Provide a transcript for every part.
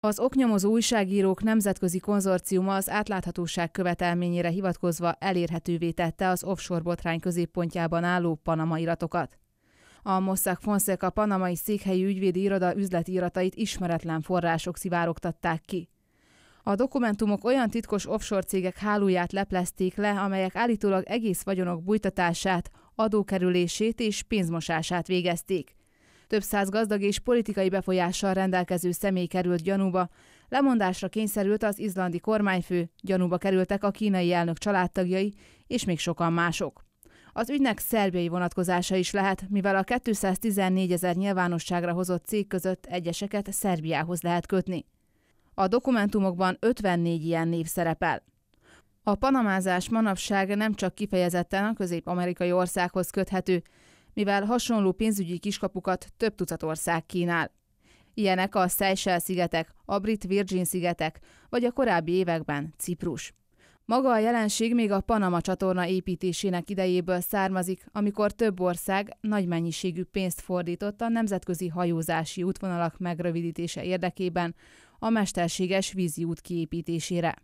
Az oknyomozó újságírók nemzetközi konzorciuma az átláthatóság követelményére hivatkozva elérhetővé tette az offshore botrány középpontjában álló Panama iratokat. A Mossack Fonseca panamai székhelyű ügyvédi iroda üzleti iratait ismeretlen források szivárogtatták ki. A dokumentumok olyan titkos offshore cégek hálóját leplezték le, amelyek állítólag egész vagyonok bújtatását, adókerülését és pénzmosását végezték. Több száz gazdag és politikai befolyással rendelkező személy került gyanúba. Lemondásra kényszerült az izlandi kormányfő, gyanúba kerültek a kínai elnök családtagjai, és még sokan mások. Az ügynek szerbiai vonatkozása is lehet, mivel a 214 ezer nyilvánosságra hozott cég között egyeseket Szerbiához lehet kötni. A dokumentumokban 54 ilyen név szerepel. A panamázás manapság nem csak kifejezetten a közép-amerikai országhoz köthető mivel hasonló pénzügyi kiskapukat több tucat ország kínál. Ilyenek a Seychelles-szigetek, a Brit Virgin-szigetek, vagy a korábbi években Ciprus. Maga a jelenség még a Panama csatorna építésének idejéből származik, amikor több ország nagy mennyiségű pénzt fordított a nemzetközi hajózási útvonalak megrövidítése érdekében a mesterséges vízi út kiépítésére.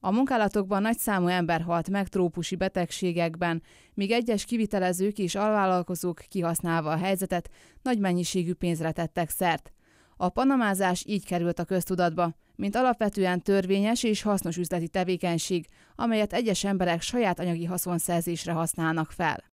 A munkálatokban nagy számú ember halt meg trópusi betegségekben, míg egyes kivitelezők és alvállalkozók kihasználva a helyzetet nagy mennyiségű pénzre tettek szert. A panamázás így került a köztudatba, mint alapvetően törvényes és hasznos üzleti tevékenység, amelyet egyes emberek saját anyagi haszonszerzésre használnak fel.